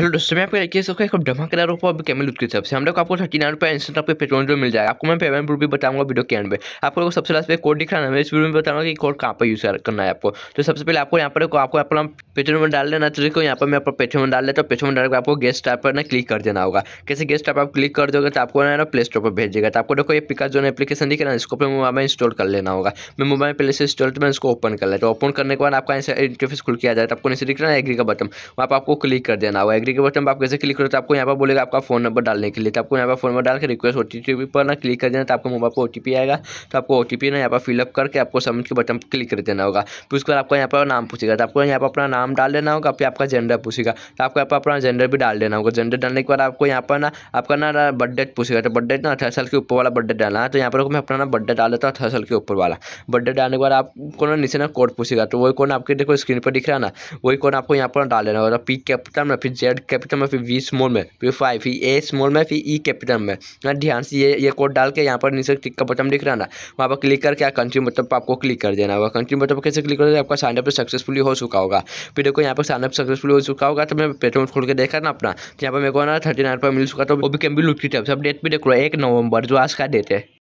hello दोस्तों मैं आपको देखिए सबका एक धमाकेदार ऑफर अभी कैमल लूट सबसे हम लोग आपको थर्टी नाइन रुपये इंस्टेंट आपके पेट्रोल पर मिल जाएगा आपको मैं पेमेंट प्रूफ भी बताऊंगा वीडियो के एंड आप आपको लोग सबसे लास्ट पे कोड दिख रहा है मैं इस वीडियो में बताऊंगा कि कोड कहाँ पर यूज़ करना है आपको तो सबसे पहले आपको यहाँ पर आपको अपना पेट्रोल में डाल देना तो देखो यहाँ पर मैं आपको पेट्रोल डाल देता हूँ पेट्रोल डाल के आपको गेस्ट टाइप पर ना क्लिक कर देना होगा कैसे गेस्ट टाइप आप क्लिक कर दोगे तो आपको ना प्ले स्टोर पर भेज देगा तो आपको देखो ये पिका जो एप्लीकेशन दिखे ना इसको अपने मोबाइल में इंस्टॉल कर लेना होगा मैं मोबाइल पहले से इंस्टॉल तो मैं इसको ओपन कर लेता हूँ ओपन करने के बाद आपका इंटरफेस खुल किया जाए तो आपको नीचे दिख रहा है एग्री का बटन वहाँ पर आपको क्लिक कर देना होगा एग्री ओटीपी के बटन पर आप कैसे क्लिक करो तो आपको यहाँ पर बोलेगा आपका फोन नंबर डालने के लिए तो आपको यहाँ पर फोन नंबर डाल के रिक्वेस्ट ओटीपी पर ना क्लिक कर देना तो आपको मोबाइल पर ओटीपी आएगा तो आपको ओटीपी ना यहाँ पर फिलअप करके आपको सबमिट के बटन पर क्लिक कर देना होगा फिर उसके बाद आपको यहाँ पर नाम पूछेगा तो आपको यहाँ पर अपना नाम डाल देना होगा फिर आपका जेंडर पूछेगा तो आपको यहाँ पर अपना जेंडर भी डाल देना होगा जेंडर डालने के बाद आपको यहाँ पर ना आपका ना बर्थडे पूछेगा तो बर्थडे ना अठारह साल के ऊपर वाला बर्थडे डालना है तो यहाँ पर मैं अपना ना बर्थडे डाल देता हूँ अठारह साल के ऊपर वाला बर्थडे डालने के बाद आपको ना नीचे ना कोड पूछेगा तो वही कोड आपके देखो स्क्रीन पर दिख रहा है ना वही कोड आपको यहाँ पर डाल देना होगा पी तो कैप्टन फिर जे रेड कैपिटल में फिर वी स्मॉल में फिर फाइव फिर ए स्मॉल में फिर ई कैपिटल में ना ध्यान से ये ये कोड डाल के यहाँ पर नीचे टिक का बटन दिख रहा ना वहाँ पर क्लिक करके कंट्री मतलब पर आपको क्लिक कर देना होगा कंट्री मतलब पर कैसे क्लिक करोगे आपका साइनअप सक्सेसफुली हो चुका होगा फिर देखो यहाँ पर साइनअप सक्सेसफुल हो चुका होगा तो मैं पेट्रोल खोल के देखा ना अपना तो यहाँ पर मेरे को ना थर्टी नाइन रुपये मिल चुका तो वो भी कैम्बी भी लुट सब डेट भी देख लो एक नवंबर जो आज का डेट है